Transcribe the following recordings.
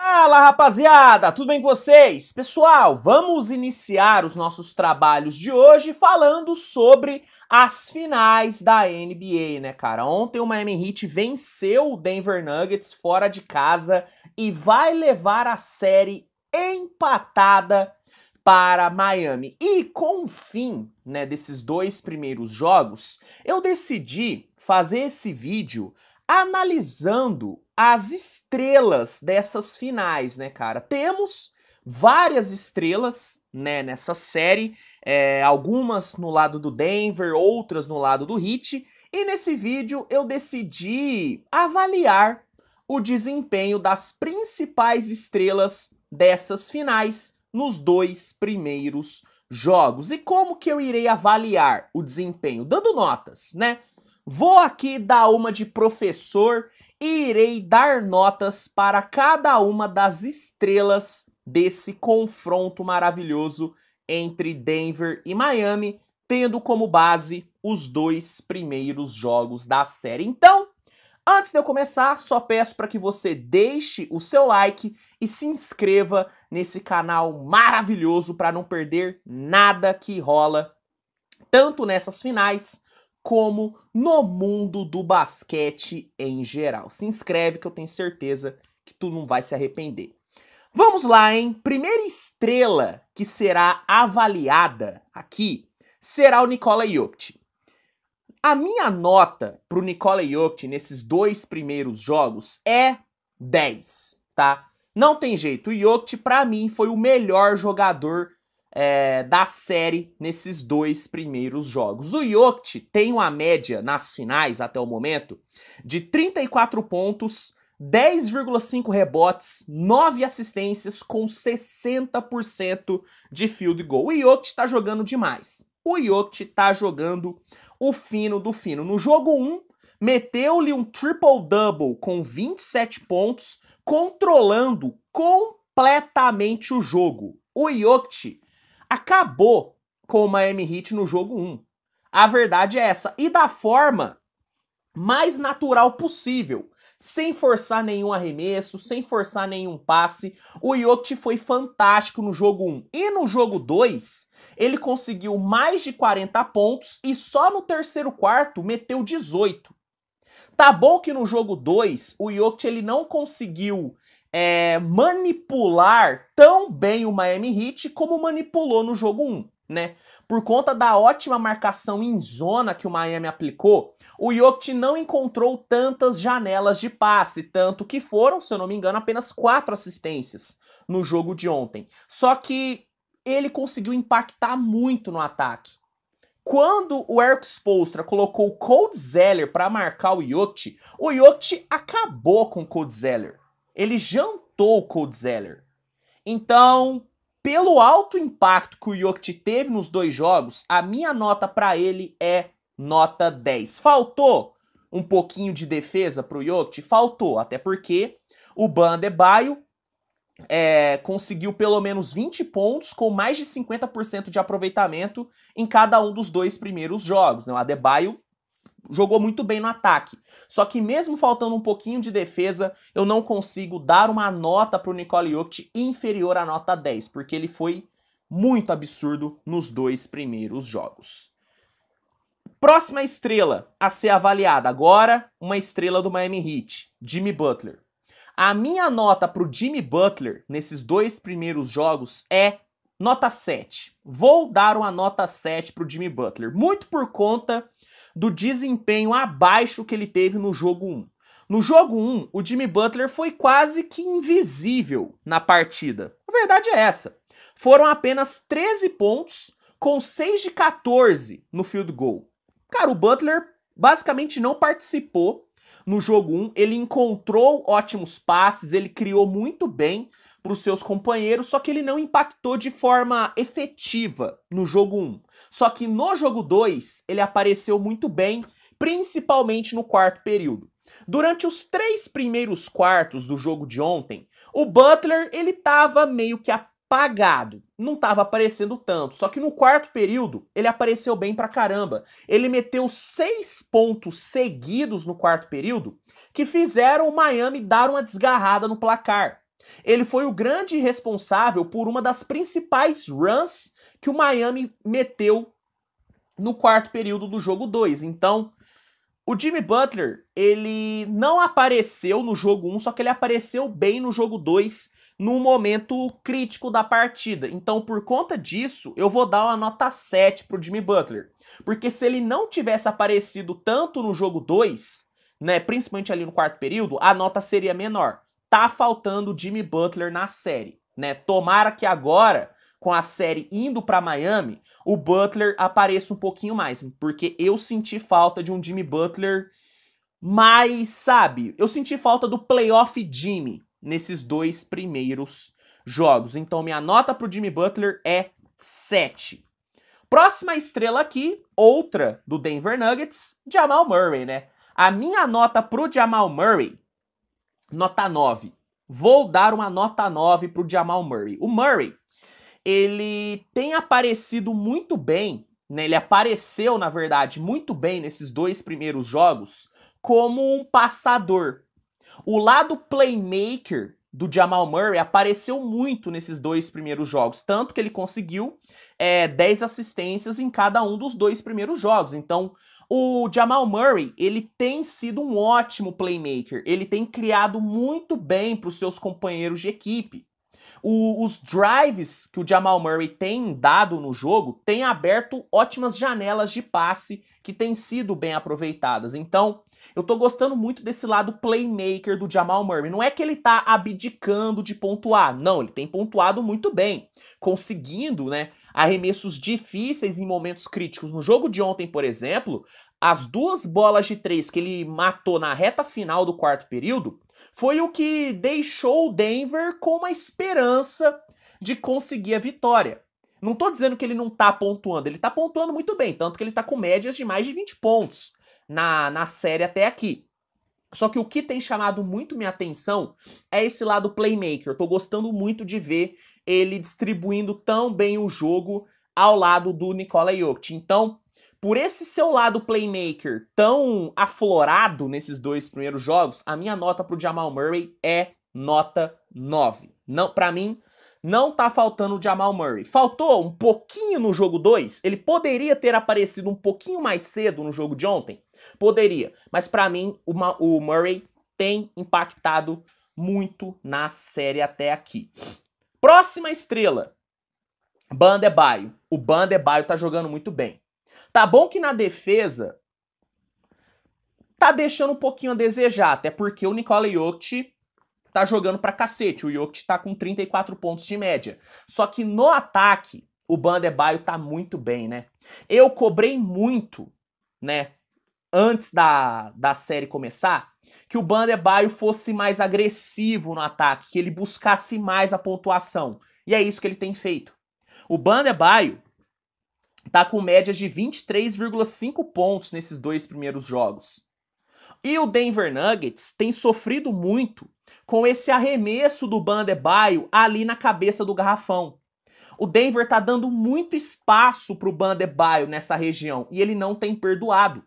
Fala rapaziada, tudo bem com vocês? Pessoal, vamos iniciar os nossos trabalhos de hoje falando sobre as finais da NBA, né, cara? Ontem o Miami Heat venceu o Denver Nuggets fora de casa e vai levar a série empatada para Miami. E com o fim, né, desses dois primeiros jogos, eu decidi fazer esse vídeo analisando as estrelas dessas finais, né, cara? Temos várias estrelas né, nessa série, é, algumas no lado do Denver, outras no lado do Heat, e nesse vídeo eu decidi avaliar o desempenho das principais estrelas dessas finais nos dois primeiros jogos. E como que eu irei avaliar o desempenho? Dando notas, né? Vou aqui dar uma de professor e irei dar notas para cada uma das estrelas desse confronto maravilhoso entre Denver e Miami, tendo como base os dois primeiros jogos da série. Então, Antes de eu começar, só peço para que você deixe o seu like e se inscreva nesse canal maravilhoso para não perder nada que rola, tanto nessas finais como no mundo do basquete em geral. Se inscreve que eu tenho certeza que tu não vai se arrepender. Vamos lá, hein? Primeira estrela que será avaliada aqui será o Nikola Jokic. A minha nota para o Nikola Jokic nesses dois primeiros jogos é 10, tá? Não tem jeito, o Jokic para mim foi o melhor jogador é, da série nesses dois primeiros jogos. O Jokic tem uma média nas finais até o momento de 34 pontos, 10,5 rebotes, 9 assistências com 60% de field goal. O Jokic está jogando demais. O Jokic está jogando o fino do fino. No jogo 1, meteu-lhe um triple-double com 27 pontos, controlando completamente o jogo. O Jokic acabou com o Miami Heat no jogo 1. A verdade é essa. E da forma mais natural possível, sem forçar nenhum arremesso, sem forçar nenhum passe. O Jokic foi fantástico no jogo 1 e no jogo 2, ele conseguiu mais de 40 pontos e só no terceiro quarto meteu 18. Tá bom que no jogo 2 o Jokic ele não conseguiu é, manipular tão bem o Miami Heat como manipulou no jogo 1, né? Por conta da ótima marcação em zona que o Miami aplicou, o Jokic não encontrou tantas janelas de passe, tanto que foram, se eu não me engano, apenas quatro assistências no jogo de ontem. Só que ele conseguiu impactar muito no ataque. Quando o Eric Spolstra colocou o Cold Zeller para marcar o Jokic, o Jokic acabou com o Cold Zeller. Ele jantou o Cold Zeller. Então, pelo alto impacto que o Jokic teve nos dois jogos, a minha nota para ele é nota 10. Faltou um pouquinho de defesa para o Jokic? Faltou, até porque o Bandebaio é, conseguiu pelo menos 20 pontos com mais de 50% de aproveitamento em cada um dos dois primeiros jogos. Né? O Adebayo jogou muito bem no ataque. Só que mesmo faltando um pouquinho de defesa, eu não consigo dar uma nota pro Nicole Jokic inferior à nota 10, porque ele foi muito absurdo nos dois primeiros jogos. Próxima estrela a ser avaliada agora, uma estrela do Miami Heat, Jimmy Butler. A minha nota pro Jimmy Butler nesses dois primeiros jogos é nota 7. Vou dar uma nota 7 pro Jimmy Butler, muito por conta do desempenho abaixo que ele teve no jogo 1. No jogo 1, o Jimmy Butler foi quase que invisível na partida. A verdade é essa. Foram apenas 13 pontos, com 6 de 14 no field goal. Cara, o Butler basicamente não participou no jogo 1. Ele encontrou ótimos passes, ele criou muito bem, para os seus companheiros, só que ele não impactou de forma efetiva no jogo 1. Só que no jogo 2 ele apareceu muito bem, principalmente no quarto período. Durante os três primeiros quartos do jogo de ontem, o Butler ele estava meio que apagado, não estava aparecendo tanto. Só que no quarto período ele apareceu bem pra caramba. Ele meteu seis pontos seguidos no quarto período que fizeram o Miami dar uma desgarrada no placar. Ele foi o grande responsável por uma das principais runs que o Miami meteu no quarto período do jogo 2. Então, o Jimmy Butler, ele não apareceu no jogo 1, um, só que ele apareceu bem no jogo 2, num momento crítico da partida. Então, por conta disso, eu vou dar uma nota 7 pro Jimmy Butler. Porque se ele não tivesse aparecido tanto no jogo 2, né, principalmente ali no quarto período, a nota seria menor tá faltando Jimmy Butler na série, né? Tomara que agora com a série indo para Miami, o Butler apareça um pouquinho mais, porque eu senti falta de um Jimmy Butler mais, sabe? Eu senti falta do playoff Jimmy nesses dois primeiros jogos. Então minha nota pro Jimmy Butler é 7. Próxima estrela aqui, outra do Denver Nuggets, Jamal Murray, né? A minha nota pro Jamal Murray Nota 9. Vou dar uma nota 9 pro Jamal Murray. O Murray, ele tem aparecido muito bem, né? Ele apareceu, na verdade, muito bem nesses dois primeiros jogos como um passador. O lado playmaker do Jamal Murray apareceu muito nesses dois primeiros jogos, tanto que ele conseguiu é, eh, 10 assistências em cada um dos dois primeiros jogos. Então, o Jamal Murray, ele tem sido um ótimo playmaker, ele tem criado muito bem para os seus companheiros de equipe. O, os drives que o Jamal Murray tem dado no jogo têm aberto ótimas janelas de passe que têm sido bem aproveitadas. Então, eu tô gostando muito desse lado playmaker do Jamal Murray. Não é que ele tá abdicando de pontuar, não, ele tem pontuado muito bem, conseguindo, né, arremessos difíceis em momentos críticos. No jogo de ontem, por exemplo, as duas bolas de três que ele matou na reta final do quarto período foi o que deixou o Denver com uma esperança de conseguir a vitória. Não estou dizendo que ele não está pontuando, ele está pontuando muito bem, tanto que ele está com médias de mais de 20 pontos na, na série até aqui. Só que o que tem chamado muito minha atenção é esse lado playmaker. Eu tô gostando muito de ver ele distribuindo tão bem o jogo ao lado do Nikola Jokic. Então, por esse seu lado playmaker tão aflorado nesses dois primeiros jogos, a minha nota pro Jamal Murray é nota 9. Não, para mim, não tá faltando o Jamal Murray. Faltou um pouquinho no jogo 2, ele poderia ter aparecido um pouquinho mais cedo no jogo de ontem. Poderia, mas para mim o, o Murray tem impactado muito na série até aqui. Próxima estrela, Bandebaio. O Bandebaio tá jogando muito bem. Tá bom que na defesa tá deixando um pouquinho a desejar, até porque o Nikola Jokic tá jogando pra cacete. O Jokic tá com 34 pontos de média. Só que no ataque, o Bandebaio tá muito bem, né? Eu cobrei muito, né, antes da, da série começar, que o Bandebaio fosse mais agressivo no ataque, que ele buscasse mais a pontuação. E é isso que ele tem feito. O Bandebaio tá com médias de 23,5 pontos nesses dois primeiros jogos. E o Denver Nuggets tem sofrido muito com esse arremesso do Bandebaio ali na cabeça do garrafão. O Denver tá dando muito espaço pro Bandebaio nessa região e ele não tem perdoado.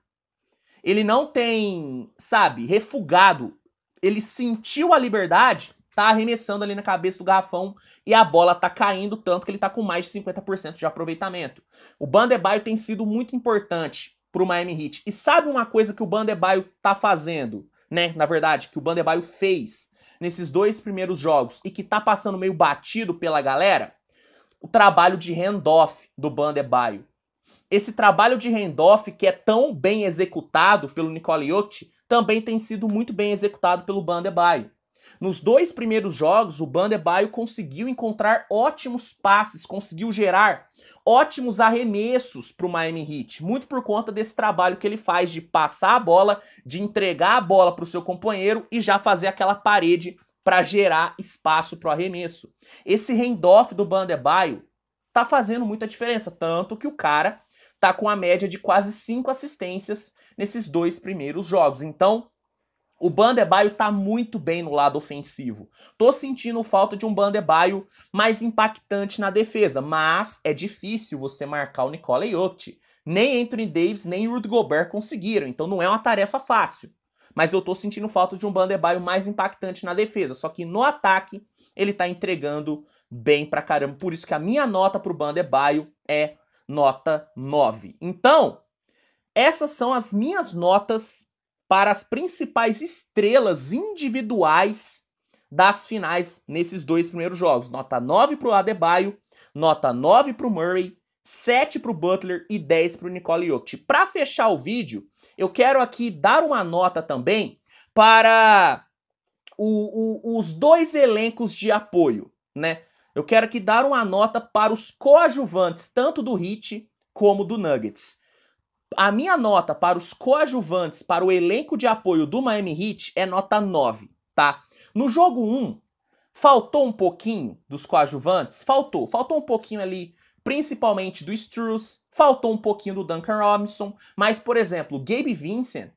Ele não tem, sabe, refugado. Ele sentiu a liberdade tá arremessando ali na cabeça do garrafão e a bola tá caindo tanto que ele tá com mais de 50% de aproveitamento. O Bandebaio tem sido muito importante pro Miami Heat. E sabe uma coisa que o Bandebaio tá fazendo, né? Na verdade, que o Bandebaio fez nesses dois primeiros jogos e que tá passando meio batido pela galera? O trabalho de handoff do Bandebaio. Esse trabalho de handoff que é tão bem executado pelo Nicole Jokic também tem sido muito bem executado pelo Bandebaio. Nos dois primeiros jogos, o Bandebaio conseguiu encontrar ótimos passes, conseguiu gerar ótimos arremessos para o Miami Heat, muito por conta desse trabalho que ele faz de passar a bola, de entregar a bola para o seu companheiro e já fazer aquela parede para gerar espaço para o arremesso. Esse handoff do Bandebaio tá fazendo muita diferença, tanto que o cara tá com a média de quase 5 assistências nesses dois primeiros jogos. Então, o Bandebaio tá muito bem no lado ofensivo. Tô sentindo falta de um Bandebaio mais impactante na defesa, mas é difícil você marcar o Nicola Jokic. Nem Anthony Davis, nem Rudy Gobert conseguiram, então não é uma tarefa fácil. Mas eu tô sentindo falta de um Bandebaio mais impactante na defesa, só que no ataque ele tá entregando bem pra caramba. Por isso que a minha nota pro Bandebaio é nota 9. Então, essas são as minhas notas para as principais estrelas individuais das finais nesses dois primeiros jogos. Nota 9 para o Adebayo, nota 9 para o Murray, 7 para o Butler e 10 para o Nicole Jokic. Para fechar o vídeo, eu quero aqui dar uma nota também para o, o, os dois elencos de apoio, né? Eu quero aqui dar uma nota para os coadjuvantes, tanto do Heat como do Nuggets. A minha nota para os coadjuvantes, para o elenco de apoio do Miami Heat é nota 9, tá? No jogo 1, faltou um pouquinho dos coadjuvantes, faltou, faltou um pouquinho ali principalmente do Struz, faltou um pouquinho do Duncan Robinson, mas por exemplo, Gabe Vincent,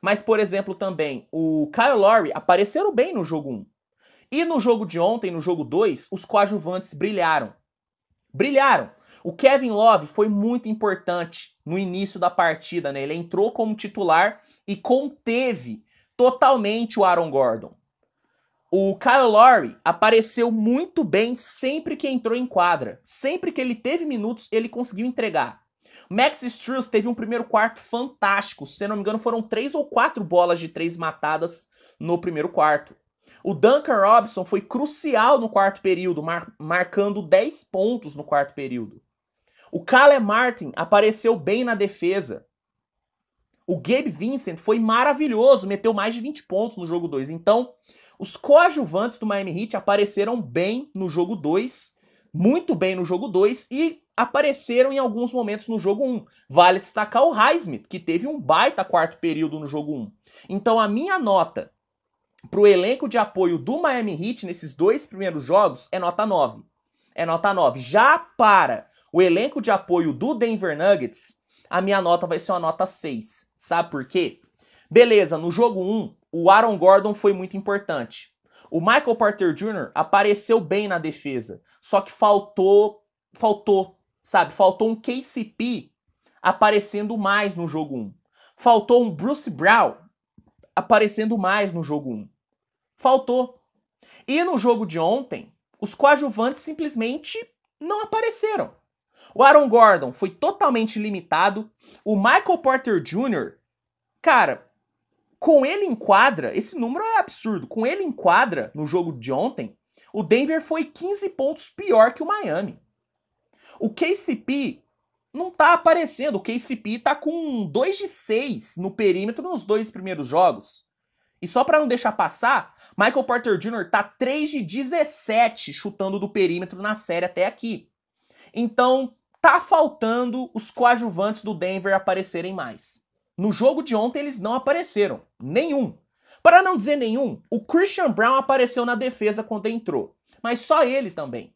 mas por exemplo também o Kyle Lowry apareceram bem no jogo 1. E no jogo de ontem, no jogo 2, os coadjuvantes brilharam. Brilharam. O Kevin Love foi muito importante no início da partida, né? Ele entrou como titular e conteve totalmente o Aaron Gordon. O Kyle Lowry apareceu muito bem sempre que entrou em quadra. Sempre que ele teve minutos, ele conseguiu entregar. Max Struz teve um primeiro quarto fantástico. Se não me engano, foram três ou quatro bolas de três matadas no primeiro quarto. O Duncan Robinson foi crucial no quarto período, mar marcando 10 pontos no quarto período. O Kale Martin apareceu bem na defesa. O Gabe Vincent foi maravilhoso, meteu mais de 20 pontos no jogo 2. Então, os coadjuvantes do Miami Heat apareceram bem no jogo 2, muito bem no jogo 2 e apareceram em alguns momentos no jogo 1. Um. Vale destacar o Highsmith, que teve um baita quarto período no jogo 1. Um. Então, a minha nota para o elenco de apoio do Miami Heat nesses dois primeiros jogos é nota 9. É nota 9. Já para o elenco de apoio do Denver Nuggets, a minha nota vai ser uma nota 6. Sabe por quê? Beleza, no jogo 1, o Aaron Gordon foi muito importante. O Michael Porter Jr. apareceu bem na defesa, só que faltou, faltou, sabe? Faltou um KCP aparecendo mais no jogo 1. Faltou um Bruce Brown aparecendo mais no jogo 1. Faltou. E no jogo de ontem, os coadjuvantes simplesmente não apareceram. O Aaron Gordon foi totalmente limitado. O Michael Porter Jr., cara, com ele em quadra, esse número é absurdo. Com ele em quadra no jogo de ontem, o Denver foi 15 pontos pior que o Miami. O KCP não tá aparecendo. O KCP tá com 2 de 6 no perímetro nos dois primeiros jogos. E só para não deixar passar, Michael Porter Jr. tá 3 de 17 chutando do perímetro na série até aqui. Então, tá faltando os coadjuvantes do Denver aparecerem mais. No jogo de ontem eles não apareceram, nenhum. Para não dizer nenhum, o Christian Brown apareceu na defesa quando entrou, mas só ele também.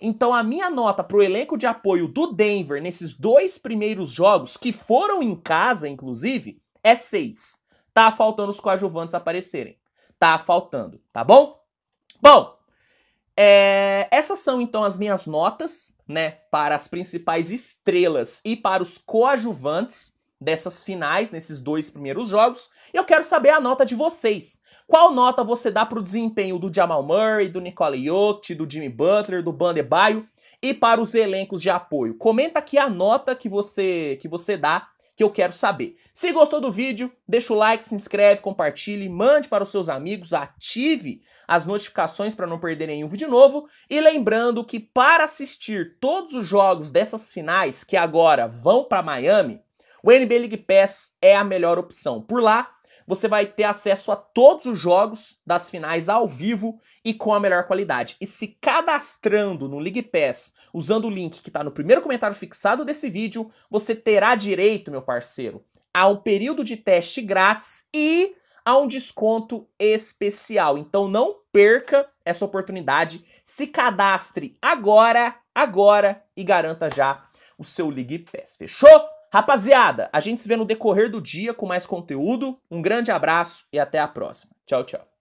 Então a minha nota para o elenco de apoio do Denver nesses dois primeiros jogos, que foram em casa inclusive, é 6. Tá faltando os coadjuvantes aparecerem. Tá faltando, tá bom? Bom, é, essas são então as minhas notas, né, para as principais estrelas e para os coadjuvantes dessas finais, nesses dois primeiros jogos. Eu quero saber a nota de vocês. Qual nota você dá para o desempenho do Jamal Murray, do Nicole Jokic, do Jimmy Butler, do Bandebaio e para os elencos de apoio? Comenta aqui a nota que você que você dá que eu quero saber. Se gostou do vídeo, deixa o like, se inscreve, compartilhe, mande para os seus amigos, ative as notificações para não perder nenhum vídeo novo. E lembrando que para assistir todos os jogos dessas finais que agora vão para Miami, o NBA League Pass é a melhor opção. Por lá você vai ter acesso a todos os jogos das finais ao vivo e com a melhor qualidade. E se cadastrando no League Pass, usando o link que está no primeiro comentário fixado desse vídeo, você terá direito, meu parceiro, a um período de teste grátis e a um desconto especial. Então não perca essa oportunidade. Se cadastre agora, agora e garanta já o seu League Pass. Fechou? Rapaziada, a gente se vê no decorrer do dia com mais conteúdo. Um grande abraço e até a próxima. Tchau, tchau.